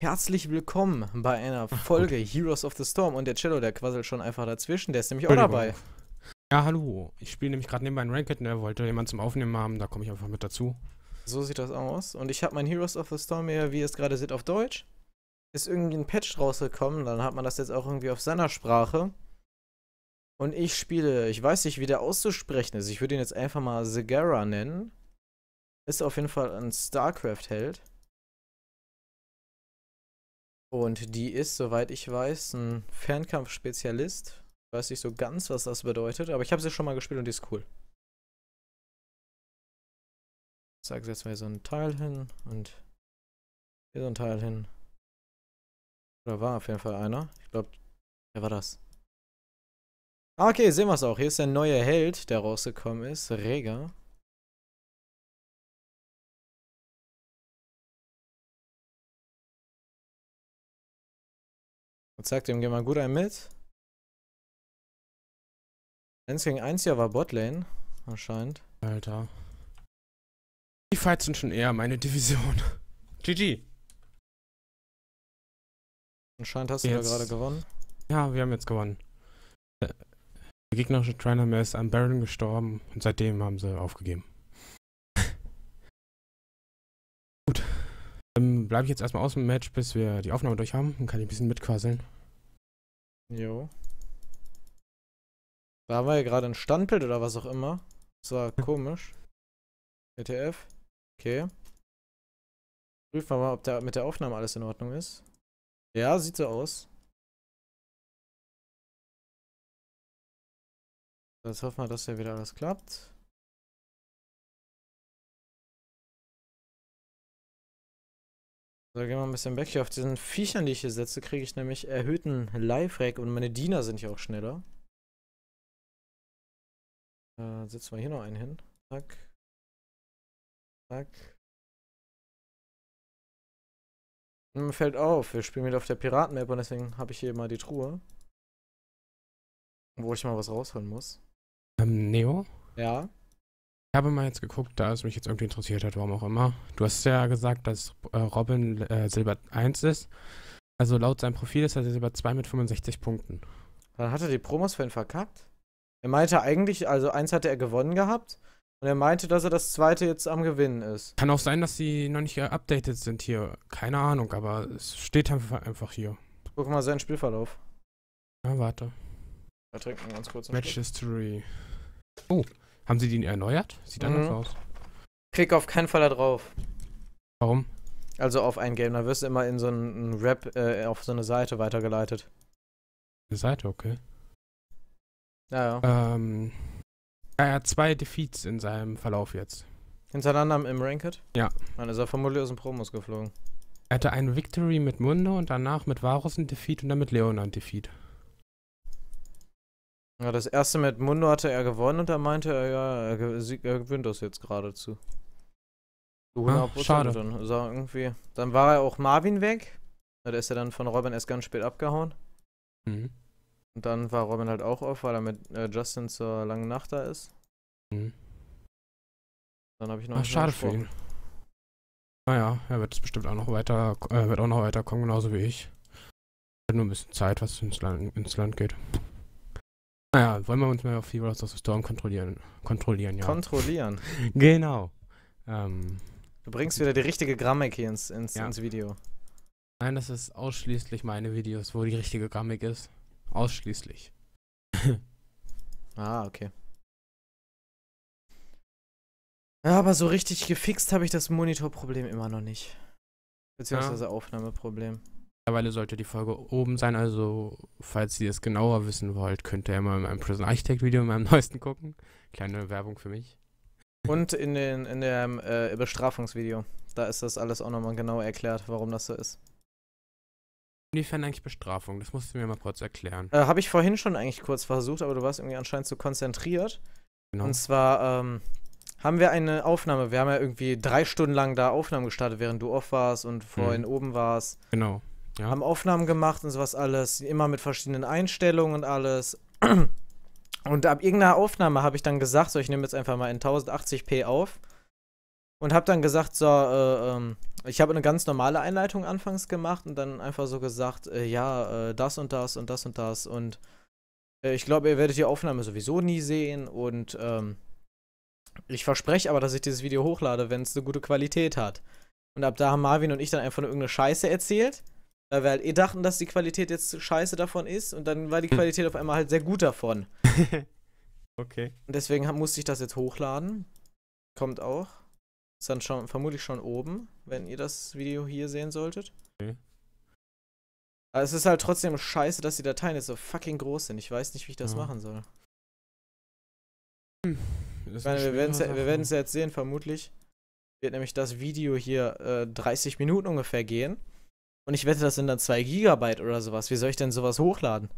Herzlich willkommen bei einer Folge Heroes of the Storm und der Cello, der quasselt schon einfach dazwischen, der ist nämlich auch dabei. Ja, hallo. Ich spiele nämlich gerade nebenbei ein Ranked ne? wollte jemand zum Aufnehmen haben, da komme ich einfach mit dazu. So sieht das aus. Und ich habe mein Heroes of the Storm hier, wie ihr es gerade seht, auf Deutsch. Ist irgendwie ein Patch rausgekommen, dann hat man das jetzt auch irgendwie auf seiner Sprache. Und ich spiele, ich weiß nicht, wie der auszusprechen ist. Ich würde ihn jetzt einfach mal Zegara nennen. Ist auf jeden Fall ein StarCraft-Held. Und die ist, soweit ich weiß, ein Fernkampfspezialist. Weiß nicht so ganz, was das bedeutet, aber ich habe sie schon mal gespielt und die ist cool. Zeige jetzt mal hier so einen Teil hin und hier so einen Teil hin. Da war auf jeden Fall einer. Ich glaube, wer war das? Ah, okay, sehen wir es auch. Hier ist der neue Held, der rausgekommen ist. Rega. Und zack, dem geh mal gut ein mit. 1 gegen 1 hier war Botlane. Anscheinend. Alter. Die Fights sind schon eher meine Division. GG. Anscheinend hast du jetzt. da gerade gewonnen. Ja, wir haben jetzt gewonnen. Der gegnerische Triner ist am Baron gestorben und seitdem haben sie aufgegeben. Ähm, Bleibe ich jetzt erstmal aus dem Match, bis wir die Aufnahme durch haben. Dann kann ich ein bisschen mitquasseln. Jo. Da haben wir ja gerade ein Standbild oder was auch immer. Das war komisch. ETF. Okay. Prüfen wir mal, ob da mit der Aufnahme alles in Ordnung ist. Ja, sieht so aus. Jetzt hoffen wir, dass hier wieder alles klappt. So, gehen wir ein bisschen weg hier. Auf diesen Viechern, die ich hier setze, kriege ich nämlich erhöhten Live-Rack und meine Diener sind ja auch schneller. Äh, setzen wir hier noch einen hin. Zack. Zack. Und hm, mir fällt auf, wir spielen wieder auf der Piraten-Map und deswegen habe ich hier mal die Truhe. Wo ich mal was rausholen muss. Ähm, Neo? Ja habe mal jetzt geguckt, da es mich jetzt irgendwie interessiert hat, warum auch immer. Du hast ja gesagt, dass äh, Robin äh, Silber 1 ist. Also laut seinem Profil ist er Silber 2 mit 65 Punkten. Dann hat er die Promos für ihn verkackt. Er meinte eigentlich, also eins hatte er gewonnen gehabt. Und er meinte, dass er das zweite jetzt am Gewinnen ist. Kann auch sein, dass sie noch nicht geupdatet sind hier. Keine Ahnung, aber es steht einfach hier. Guck mal seinen Spielverlauf. Na, warte. Er trinkt ganz kurz. Match History. Oh. Haben sie den erneuert? Sieht mhm. anders aus. Klick auf keinen Fall da drauf. Warum? Also auf ein Game, da wirst du immer in so einen Rap äh, auf so eine Seite weitergeleitet. Eine Seite, okay. Ja, ja. Ähm, er hat zwei Defeats in seinem Verlauf jetzt. Hintereinander im Ranked? Ja. Dann ist er vermutlich aus dem Promos geflogen. Er hatte einen Victory mit Mundo und danach mit Varus ein Defeat und dann mit Leon ein Defeat. Ja, das erste mit Mundo hatte er gewonnen und da meinte er, ja, er, er gewinnt das jetzt geradezu. Zu 100 Ach, schade. Dann, also irgendwie. dann war er auch Marvin weg. Da ist er dann von Robin erst ganz spät abgehauen. Mhm. Und dann war Robin halt auch auf, weil er mit äh, Justin zur langen Nacht da ist. Mhm. Dann habe ich noch. Ach, ah, schade für ihn. Naja, ah er wird es bestimmt auch noch weiter, äh, wird auch noch weiterkommen, genauso wie ich. Hat Nur ein bisschen Zeit, was ins Land, ins Land geht. Naja, ah wollen wir uns mal auf Heroes of the Storm kontrollieren. Kontrollieren, ja. Kontrollieren. genau. Ähm, du bringst wieder die richtige Grammatik hier ins, ins, ja. ins Video. Nein, das ist ausschließlich meine Videos, wo die richtige Grammatik ist. Ausschließlich. ah, okay. Ja, aber so richtig gefixt habe ich das Monitorproblem immer noch nicht. Beziehungsweise ja. Aufnahmeproblem. Mittlerweile sollte die Folge oben sein, also falls ihr es genauer wissen wollt, könnt ihr mal in meinem Prison Architect Video, in meinem neuesten gucken. Kleine Werbung für mich. Und in, den, in dem äh, Bestrafungsvideo. Da ist das alles auch nochmal genau erklärt, warum das so ist. Inwiefern eigentlich Bestrafung? Das musst du mir mal kurz erklären. Äh, Habe ich vorhin schon eigentlich kurz versucht, aber du warst irgendwie anscheinend zu so konzentriert. Genau. Und zwar ähm, haben wir eine Aufnahme. Wir haben ja irgendwie drei Stunden lang da Aufnahmen gestartet, während du off warst und vorhin mhm. oben warst. Genau. Ja. Haben Aufnahmen gemacht und sowas alles, immer mit verschiedenen Einstellungen und alles. Und ab irgendeiner Aufnahme habe ich dann gesagt, so ich nehme jetzt einfach mal in 1080p auf und habe dann gesagt, so äh, ähm, ich habe eine ganz normale Einleitung anfangs gemacht und dann einfach so gesagt, äh, ja, äh, das und das und das und das und äh, ich glaube, ihr werdet die Aufnahme sowieso nie sehen und ähm, ich verspreche aber, dass ich dieses Video hochlade, wenn es eine gute Qualität hat. Und ab da haben Marvin und ich dann einfach nur irgendeine Scheiße erzählt weil wir halt eh dachten, dass die Qualität jetzt scheiße davon ist und dann war die hm. Qualität auf einmal halt sehr gut davon. okay. Und deswegen musste ich das jetzt hochladen. Kommt auch. Ist dann schon, vermutlich schon oben, wenn ihr das Video hier sehen solltet. Okay. Aber es ist halt trotzdem scheiße, dass die Dateien jetzt so fucking groß sind. Ich weiß nicht, wie ich das ja. machen soll. Hm. Ich meine, wir werden es ja jetzt sehen, vermutlich. Wird nämlich das Video hier äh, 30 Minuten ungefähr gehen. Und ich wette, das sind dann 2 Gigabyte oder sowas. Wie soll ich denn sowas hochladen?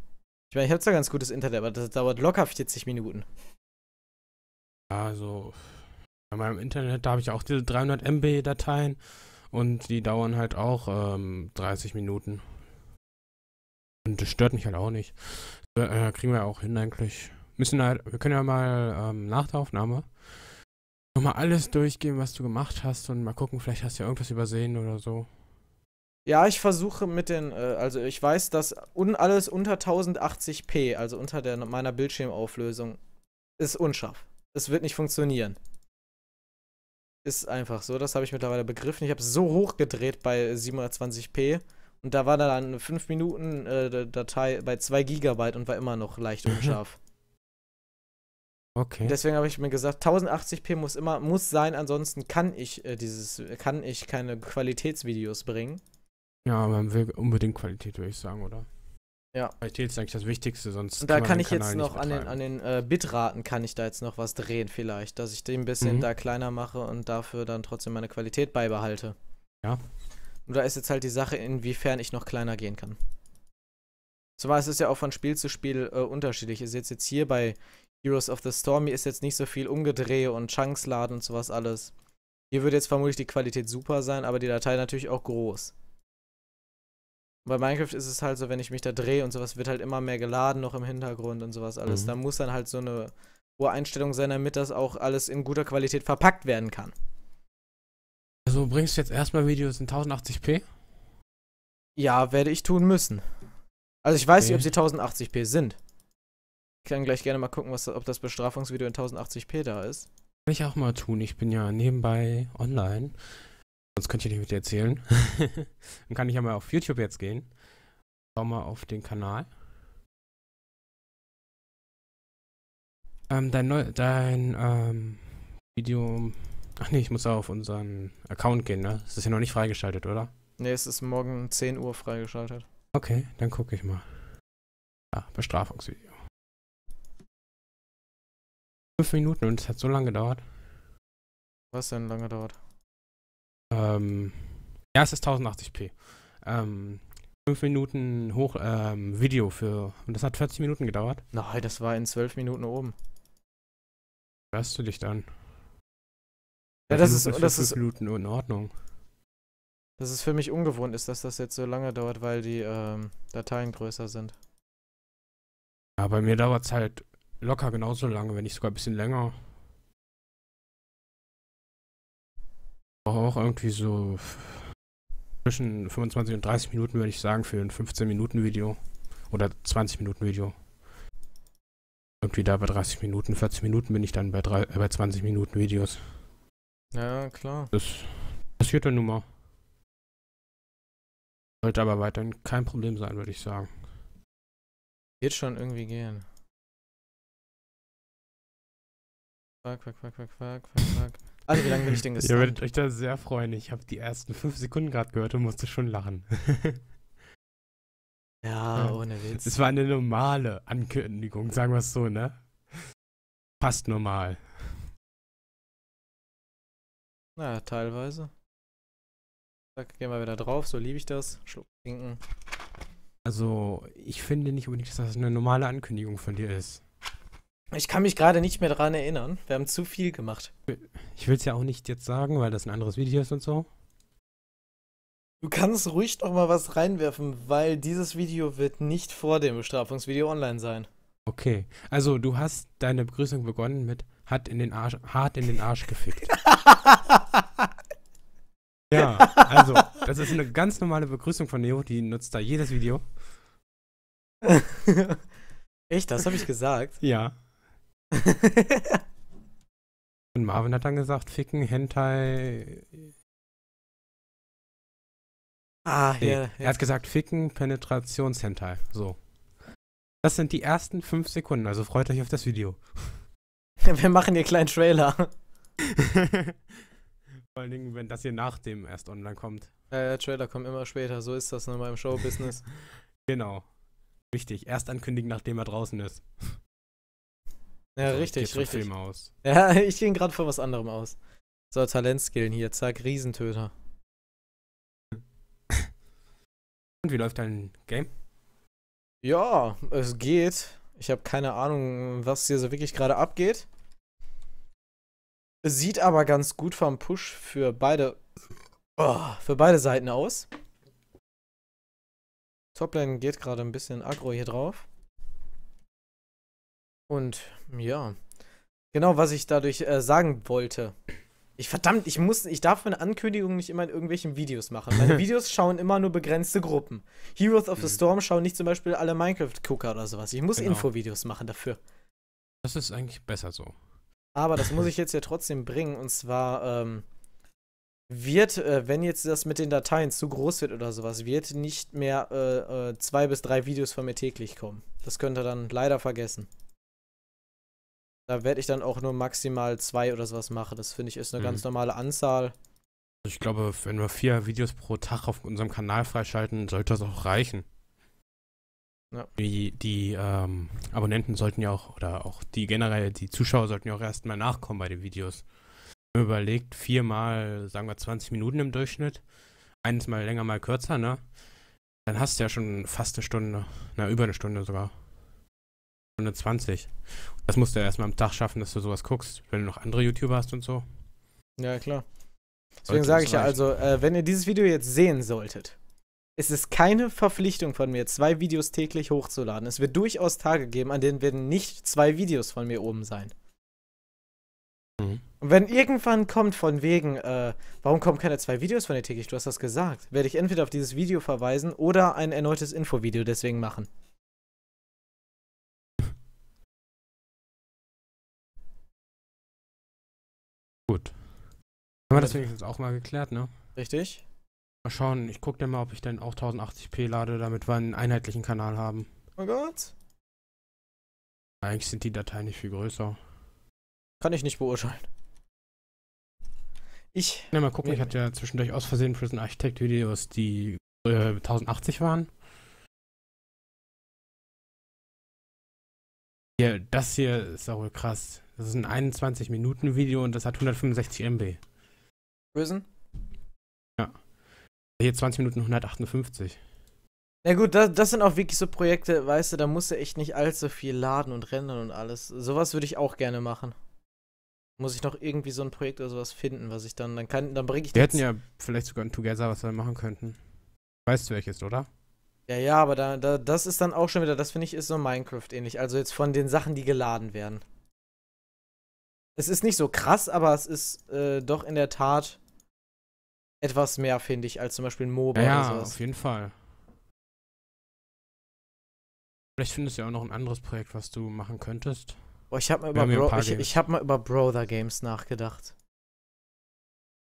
Ich meine, ich habe zwar ganz gutes Internet, aber das dauert locker 40 Minuten. Also, bei meinem Internet, da habe ich auch diese 300 MB-Dateien und die dauern halt auch ähm, 30 Minuten. Und das stört mich halt auch nicht. Äh, äh, kriegen wir auch hin eigentlich. Müssen halt, wir können ja mal ähm, nach der Aufnahme nochmal alles durchgehen, was du gemacht hast und mal gucken, vielleicht hast du ja irgendwas übersehen oder so. Ja, ich versuche mit den, äh, also ich weiß, dass un alles unter 1080p, also unter der, meiner Bildschirmauflösung, ist unscharf. Es wird nicht funktionieren. Ist einfach so, das habe ich mittlerweile begriffen. Ich habe es so hoch gedreht bei 720p und da war dann eine 5 Minuten äh, Datei bei 2 GB und war immer noch leicht mhm. unscharf. Okay. Deswegen habe ich mir gesagt, 1080p muss immer muss sein, ansonsten kann ich äh, dieses kann ich keine Qualitätsvideos bringen. Ja, man will unbedingt Qualität, würde ich sagen, oder? Ja. Qualität ist eigentlich das Wichtigste, sonst. Und da kann, kann ich Kanal jetzt noch an den, an den äh, Bitraten kann ich da jetzt noch was drehen, vielleicht, dass ich den ein bisschen mhm. da kleiner mache und dafür dann trotzdem meine Qualität beibehalte. Ja. Und da ist jetzt halt die Sache, inwiefern ich noch kleiner gehen kann. Zumal es ist ja auch von Spiel zu Spiel äh, unterschiedlich. Ihr seht jetzt hier bei Heroes of the Storm, hier ist jetzt nicht so viel Umgedreh und Chunks laden und sowas alles. Hier würde jetzt vermutlich die Qualität super sein, aber die Datei natürlich auch groß. Bei Minecraft ist es halt so, wenn ich mich da drehe und sowas, wird halt immer mehr geladen, noch im Hintergrund und sowas alles. Mhm. Da muss dann halt so eine hohe Einstellung sein, damit das auch alles in guter Qualität verpackt werden kann. Also bringst du jetzt erstmal Videos in 1080p? Ja, werde ich tun müssen. Also ich weiß okay. nicht, ob sie 1080p sind. Ich kann gleich gerne mal gucken, was, ob das Bestrafungsvideo in 1080p da ist. Kann ich auch mal tun. Ich bin ja nebenbei online. Sonst könnte ich nicht mit dir erzählen. Dann kann ich ja mal auf YouTube jetzt gehen. Schau mal auf den Kanal. Ähm, dein, Neu dein ähm, Video. Ach nee, ich muss auch auf unseren Account gehen, ne? Es ist ja noch nicht freigeschaltet, oder? Nee, es ist morgen 10 Uhr freigeschaltet. Okay, dann gucke ich mal. Ah, Bestrafungsvideo. Fünf Minuten und es hat so lange gedauert. Was denn lange dauert? Ähm, ja, es ist 1080p. Ähm, 5 Minuten hoch ähm, Video für. Und das hat 40 Minuten gedauert. Nein, halt, das war in 12 Minuten oben. Hörst du dich dann? Ja, das ist, das ist Minuten in Ordnung. Dass es für mich ungewohnt ist, dass das jetzt so lange dauert, weil die ähm, Dateien größer sind. Ja, bei mir dauert es halt locker genauso lange, wenn nicht sogar ein bisschen länger. auch irgendwie so zwischen 25 und 30 Minuten, würde ich sagen, für ein 15-Minuten-Video oder 20-Minuten-Video. Irgendwie da bei 30 Minuten, 40 Minuten bin ich dann bei, 3, äh, bei 20 Minuten Videos. Ja, klar. Das passiert dann nun mal. Sollte aber weiterhin kein Problem sein, würde ich sagen. Wird schon irgendwie gehen. Fuck, fuck, fuck, fuck, fuck, fuck, fuck. Also, wie lange bin ich denn gestern? Ihr werdet euch da sehr freuen. Ich habe die ersten fünf Sekunden gerade gehört und musste schon lachen. ja, ohne Witz. Es war eine normale Ankündigung, sagen wir es so, ne? Fast normal. Naja, teilweise. Zack, gehen wir wieder drauf, so liebe ich das. Schluck trinken. Also, ich finde nicht unbedingt, dass das eine normale Ankündigung von dir ist. Ich kann mich gerade nicht mehr dran erinnern. Wir haben zu viel gemacht. Ich will es ja auch nicht jetzt sagen, weil das ein anderes Video ist und so. Du kannst ruhig noch mal was reinwerfen, weil dieses Video wird nicht vor dem Bestrafungsvideo online sein. Okay, also du hast deine Begrüßung begonnen mit hat in den Arsch, hart in den Arsch gefickt. ja, also das ist eine ganz normale Begrüßung von Neo, die nutzt da jedes Video. Echt, das habe ich gesagt? Ja. Und Marvin hat dann gesagt, ficken, Hentai. Ah, nee, ja, ja. Er hat gesagt, ficken, Penetrationshentai. So. Das sind die ersten fünf Sekunden, also freut euch auf das Video. Wir machen hier kleinen Trailer. Vor allen Dingen, wenn das hier nach dem erst online kommt. Ja, ja, Trailer kommen immer später, so ist das ne, beim Showbusiness. genau. Wichtig, erst ankündigen, nachdem er draußen ist. Ja, also, richtig, ich richtig. Film aus. Ja, ich ging gerade von was anderem aus. So, Talentskillen hier, zack, Riesentöter. Und wie läuft dein Game? Ja, es geht. Ich habe keine Ahnung, was hier so wirklich gerade abgeht. Sieht aber ganz gut vom Push für beide oh, für beide Seiten aus. Toplane geht gerade ein bisschen aggro hier drauf. Und ja, genau, was ich dadurch äh, sagen wollte. Ich verdammt, ich muss, ich darf meine Ankündigung nicht immer in irgendwelchen Videos machen. Meine Videos schauen immer nur begrenzte Gruppen. Heroes of the mhm. Storm schauen nicht zum Beispiel alle Minecraft-Gucker oder sowas. Ich muss genau. Infovideos machen dafür. Das ist eigentlich besser so. Aber das muss ich jetzt ja trotzdem bringen. Und zwar ähm, wird, äh, wenn jetzt das mit den Dateien zu groß wird oder sowas, wird nicht mehr äh, äh, zwei bis drei Videos von mir täglich kommen. Das könnt ihr dann leider vergessen. Da werde ich dann auch nur maximal zwei oder sowas machen. Das finde ich ist eine mhm. ganz normale Anzahl. Ich glaube, wenn wir vier Videos pro Tag auf unserem Kanal freischalten, sollte das auch reichen. Ja. Die, die ähm, Abonnenten sollten ja auch, oder auch die generell, die Zuschauer sollten ja auch erstmal nachkommen bei den Videos. Wenn man überlegt, viermal, sagen wir 20 Minuten im Durchschnitt, eins mal länger, mal kürzer, ne? Dann hast du ja schon fast eine Stunde, na, über eine Stunde sogar. Stunde 20. Das musst du ja erstmal am Tag schaffen, dass du sowas guckst, wenn du noch andere YouTuber hast und so. Ja, klar. Deswegen sage ich ja also, äh, wenn ihr dieses Video jetzt sehen solltet, ist es keine Verpflichtung von mir, zwei Videos täglich hochzuladen. Es wird durchaus Tage geben, an denen werden nicht zwei Videos von mir oben sein. Mhm. Und wenn irgendwann kommt von wegen, äh, warum kommen keine zwei Videos von dir täglich, du hast das gesagt, werde ich entweder auf dieses Video verweisen oder ein erneutes Infovideo deswegen machen. Gut. Haben wir das wenigstens auch mal geklärt, ne? Richtig. Mal schauen, ich gucke dann mal, ob ich dann auch 1080p lade, damit wir einen einheitlichen Kanal haben. Oh Gott. Eigentlich sind die Dateien nicht viel größer. Kann ich nicht beurteilen. Ich. Na, mal gucken, ich hatte ja zwischendurch aus Versehen Prison Architect Videos, die äh, 1080 waren. Ja, das hier ist auch krass. Das ist ein 21-Minuten-Video und das hat 165 MB. Prison? Ja. Hier 20 Minuten 158. Na gut, das, das, sind auch wirklich so Projekte, weißt du, da musst du echt nicht allzu viel laden und rendern und alles. Sowas würde ich auch gerne machen. Muss ich noch irgendwie so ein Projekt oder sowas finden, was ich dann, dann kann, dann bringe ich Wir hätten ja vielleicht sogar ein Together, was wir machen könnten. Weißt du welches, oder? Ja, ja, aber da, da, das ist dann auch schon wieder, das finde ich, ist so Minecraft ähnlich. Also jetzt von den Sachen, die geladen werden. Es ist nicht so krass, aber es ist äh, doch in der Tat etwas mehr, finde ich, als zum Beispiel ein MOBA ja, oder sowas. auf jeden Fall. Vielleicht findest du ja auch noch ein anderes Projekt, was du machen könntest. Boah, ich habe mal, ich, ich hab mal über Brother Games nachgedacht.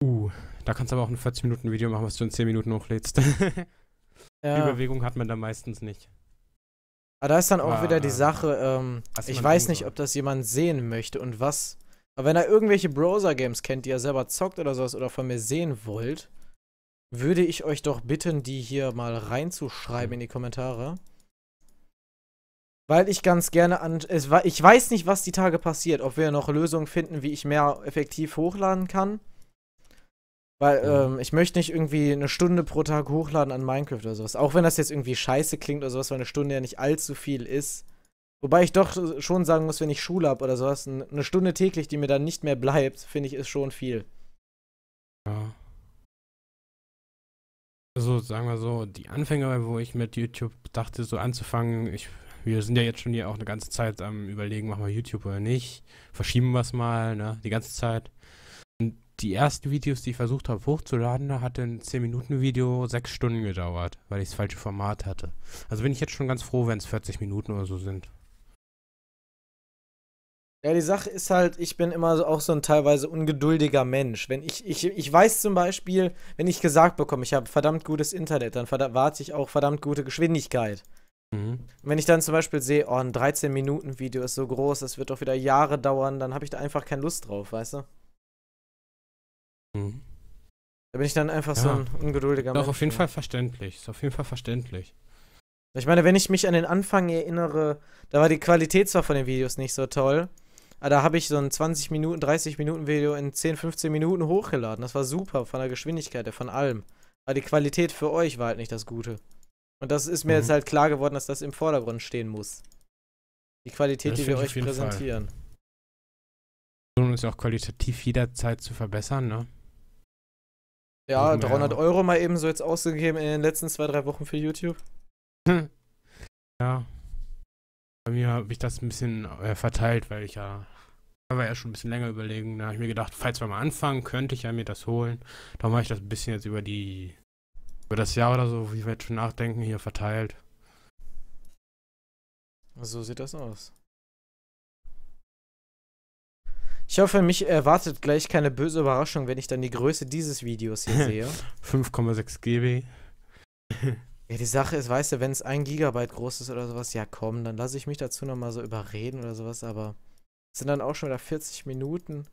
Uh, da kannst du aber auch ein 40-Minuten-Video machen, was du in 10 Minuten hochlädst. ja. Die Bewegung hat man da meistens nicht. Aber da ist dann auch ah, wieder die ähm, Sache, ähm, ich weiß nicht, ob das jemand sehen möchte und was aber wenn ihr irgendwelche Browser-Games kennt, die ihr selber zockt oder sowas oder von mir sehen wollt, würde ich euch doch bitten, die hier mal reinzuschreiben hm. in die Kommentare. Weil ich ganz gerne an. Es, ich weiß nicht, was die Tage passiert. Ob wir noch Lösungen finden, wie ich mehr effektiv hochladen kann. Weil ähm, ich möchte nicht irgendwie eine Stunde pro Tag hochladen an Minecraft oder sowas. Auch wenn das jetzt irgendwie scheiße klingt oder sowas, weil eine Stunde ja nicht allzu viel ist. Wobei ich doch schon sagen muss, wenn ich Schule habe oder sowas, eine Stunde täglich, die mir dann nicht mehr bleibt, finde ich, ist schon viel. Ja. Also sagen wir so, die Anfänge, wo ich mit YouTube dachte, so anzufangen, ich, wir sind ja jetzt schon hier auch eine ganze Zeit am überlegen, machen wir YouTube oder nicht, verschieben wir es mal, ne, die ganze Zeit. Und die ersten Videos, die ich versucht habe hochzuladen, da hat ein 10-Minuten-Video sechs Stunden gedauert, weil ich das falsche Format hatte. Also bin ich jetzt schon ganz froh, wenn es 40 Minuten oder so sind. Ja, die Sache ist halt, ich bin immer auch so ein teilweise ungeduldiger Mensch. Wenn ich, ich, ich weiß zum Beispiel, wenn ich gesagt bekomme, ich habe verdammt gutes Internet, dann warte ich auch verdammt gute Geschwindigkeit. Mhm. Wenn ich dann zum Beispiel sehe, oh, ein 13-Minuten-Video ist so groß, das wird doch wieder Jahre dauern, dann habe ich da einfach keine Lust drauf, weißt du? Mhm. Da bin ich dann einfach ja. so ein ungeduldiger Doch, Mensch. Doch, auf jeden Fall verständlich. Ist auf jeden Fall verständlich. Ich meine, wenn ich mich an den Anfang erinnere, da war die Qualität zwar von den Videos nicht so toll, Ah, da habe ich so ein 20 Minuten, 30 Minuten Video in 10, 15 Minuten hochgeladen. Das war super von der Geschwindigkeit, von allem. Aber die Qualität für euch war halt nicht das Gute. Und das ist mir mhm. jetzt halt klar geworden, dass das im Vordergrund stehen muss. Die Qualität, das die wir euch präsentieren. Fall. Version ist auch qualitativ jederzeit zu verbessern, ne? Ja, 300 Euro mal eben so jetzt ausgegeben in den letzten zwei, drei Wochen für YouTube. Hm. ja. Bei mir habe ich das ein bisschen äh, verteilt, weil ich ja war ja schon ein bisschen länger überlegen. Da habe ich mir gedacht, falls wir mal anfangen, könnte ich ja mir das holen. Da mache ich das ein bisschen jetzt über die über das Jahr oder so, wie wir jetzt schon nachdenken, hier verteilt. So sieht das aus. Ich hoffe, mich erwartet gleich keine böse Überraschung, wenn ich dann die Größe dieses Videos hier sehe. 5,6 GB. Ja, die Sache ist, weißt du, wenn es ein Gigabyte groß ist oder sowas, ja komm, dann lasse ich mich dazu nochmal so überreden oder sowas, aber es sind dann auch schon wieder 40 Minuten.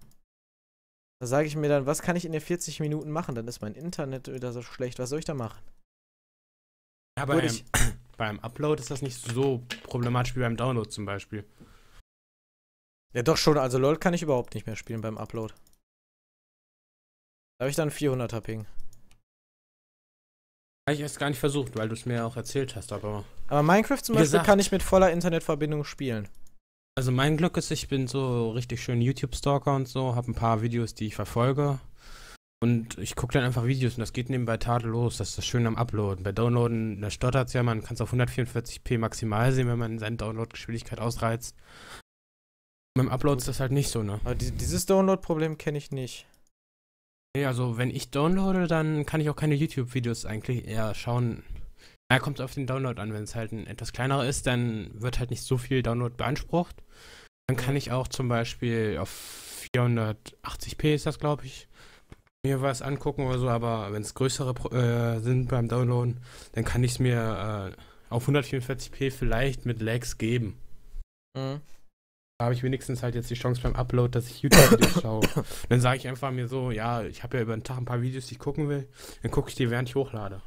Da sage ich mir dann, was kann ich in den 40 Minuten machen? Dann ist mein Internet wieder so schlecht, was soll ich da machen? Ja, bei, einem, beim Upload ist das nicht so problematisch wie beim Download zum Beispiel. Ja, doch schon. Also LOL kann ich überhaupt nicht mehr spielen beim Upload. Da habe ich dann 400er Ping. Habe ich erst gar nicht versucht, weil du es mir auch erzählt hast, aber. Aber Minecraft zum Beispiel gesagt, kann ich mit voller Internetverbindung spielen. Also mein Glück ist, ich bin so richtig schön YouTube-Stalker und so, habe ein paar Videos, die ich verfolge. Und ich gucke dann einfach Videos und das geht nebenbei tadellos. Das ist das Schöne am Uploaden. Bei Downloaden, da stottert es ja, man kann es auf 144p maximal sehen, wenn man seine Download-Geschwindigkeit ausreizt. Beim Upload ist das halt nicht so, ne? Aber dieses Download-Problem kenne ich nicht. Ja, also wenn ich downloade, dann kann ich auch keine YouTube-Videos eigentlich eher schauen. Da kommt es auf den Download an. Wenn es halt ein etwas kleinerer ist, dann wird halt nicht so viel Download beansprucht. Dann kann ich auch zum Beispiel auf 480p ist das, glaube ich, mir was angucken oder so. Aber wenn es größere äh, sind beim Downloaden, dann kann ich es mir äh, auf 144p vielleicht mit Lags geben. Mhm. Da habe ich wenigstens halt jetzt die Chance beim Upload, dass ich YouTube-Videos schaue. Dann sage ich einfach mir so, ja, ich habe ja über den Tag ein paar Videos, die ich gucken will. Dann gucke ich die, während ich hochlade.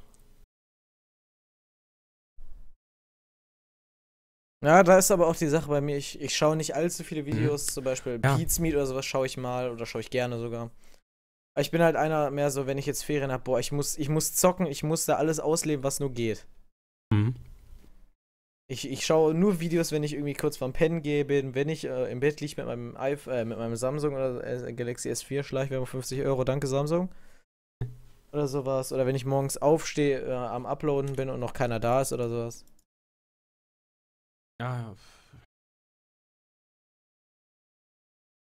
Ja, da ist aber auch die Sache bei mir, ich, ich schaue nicht allzu viele mhm. Videos, mhm. zum Beispiel ja. Beats Meet oder sowas schaue ich mal oder schaue ich gerne sogar. Ich bin halt einer mehr so, wenn ich jetzt Ferien habe, boah, ich muss, ich muss zocken, ich muss da alles ausleben, was nur geht. Mhm. Ich, ich schaue nur Videos, wenn ich irgendwie kurz vorm Pennen gehe, bin, wenn ich äh, im Bett liege mit meinem, iPhone, äh, mit meinem Samsung oder äh, Galaxy S4 Schleichwerbung 50 Euro, danke Samsung. Oder sowas. Oder wenn ich morgens aufstehe, äh, am Uploaden bin und noch keiner da ist oder sowas. Ja.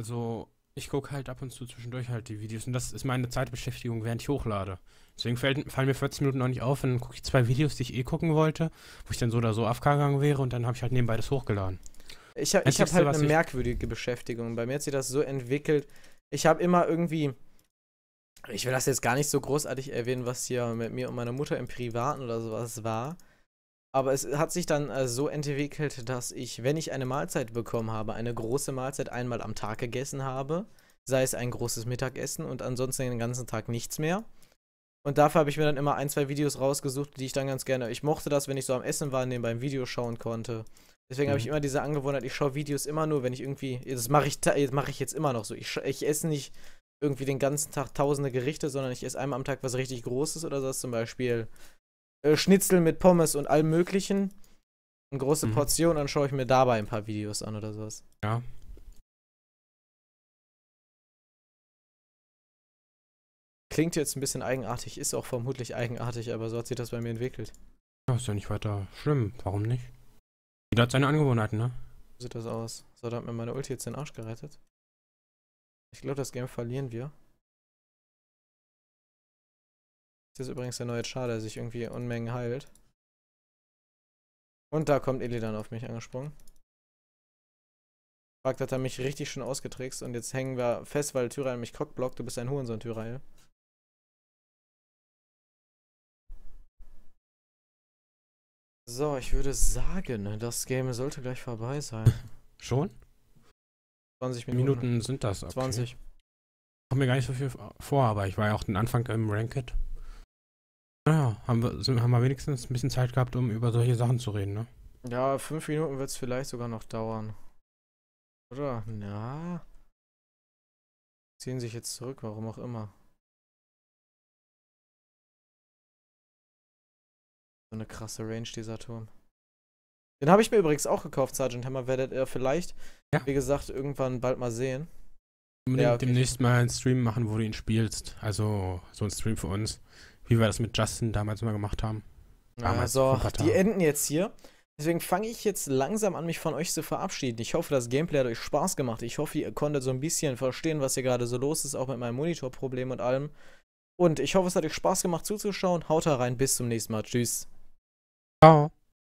Also, ich gucke halt ab und zu zwischendurch halt die Videos und das ist meine Zeitbeschäftigung, während ich hochlade. Deswegen fällt, fallen mir 14 Minuten auch nicht auf und dann gucke ich zwei Videos, die ich eh gucken wollte, wo ich dann so oder so AFK gegangen wäre und dann habe ich halt nebenbei das hochgeladen. Ich, ich habe halt eine merkwürdige Beschäftigung. Bei mir hat sich das so entwickelt. Ich habe immer irgendwie. Ich will das jetzt gar nicht so großartig erwähnen, was hier mit mir und meiner Mutter im Privaten oder sowas war. Aber es hat sich dann äh, so entwickelt, dass ich, wenn ich eine Mahlzeit bekommen habe, eine große Mahlzeit einmal am Tag gegessen habe, sei es ein großes Mittagessen und ansonsten den ganzen Tag nichts mehr. Und dafür habe ich mir dann immer ein, zwei Videos rausgesucht, die ich dann ganz gerne. Ich mochte das, wenn ich so am Essen war, nebenbei ein Video schauen konnte. Deswegen mhm. habe ich mhm. immer diese Angewohnheit, ich schaue Videos immer nur, wenn ich irgendwie. Das mache ich, mach ich jetzt immer noch so. Ich, ich esse nicht irgendwie den ganzen Tag tausende Gerichte, sondern ich esse einmal am Tag was richtig Großes oder so, zum Beispiel äh, Schnitzel mit Pommes und allem Möglichen. Eine große mhm. Portion, dann schaue ich mir dabei ein paar Videos an oder sowas. Ja. Klingt jetzt ein bisschen eigenartig, ist auch vermutlich eigenartig, aber so hat sich das bei mir entwickelt. Ja, ist ja nicht weiter schlimm. Warum nicht? Jeder hat seine Angewohnheiten, ne? So sieht das aus. So, da hat mir meine Ulti jetzt den Arsch gerettet. Ich glaube, das Game verlieren wir. Das ist übrigens der neue Char, der sich irgendwie Unmengen heilt. Und da kommt Illidan auf mich angesprungen. Fragt, hat er mich richtig schön ausgetrickst und jetzt hängen wir fest, weil Tyrael mich cockblockt. Du bist ein Hurensohn, Tyrael. So, ich würde sagen, das Game sollte gleich vorbei sein. Schon? 20 Minuten. Minuten sind das, okay. 20. Kommt mir gar nicht so viel vor, aber ich war ja auch den Anfang im Ranked. Naja, haben wir, haben wir wenigstens ein bisschen Zeit gehabt, um über solche Sachen zu reden, ne? Ja, fünf Minuten wird es vielleicht sogar noch dauern. Oder? Na? Ziehen sich jetzt zurück, warum auch immer. So eine krasse Range, dieser Turm. Den habe ich mir übrigens auch gekauft, Sergeant Hammer. Werdet ihr vielleicht, ja. wie gesagt, irgendwann bald mal sehen. Unbedingt ja, okay. demnächst mal einen Stream machen, wo du ihn spielst. Also so ein Stream für uns wie wir das mit Justin damals immer gemacht haben. Damals also, die enden jetzt hier. Deswegen fange ich jetzt langsam an, mich von euch zu verabschieden. Ich hoffe, das Gameplay hat euch Spaß gemacht. Ich hoffe, ihr konntet so ein bisschen verstehen, was hier gerade so los ist, auch mit meinem Monitorproblem und allem. Und ich hoffe, es hat euch Spaß gemacht zuzuschauen. Haut rein, bis zum nächsten Mal. Tschüss. Ciao.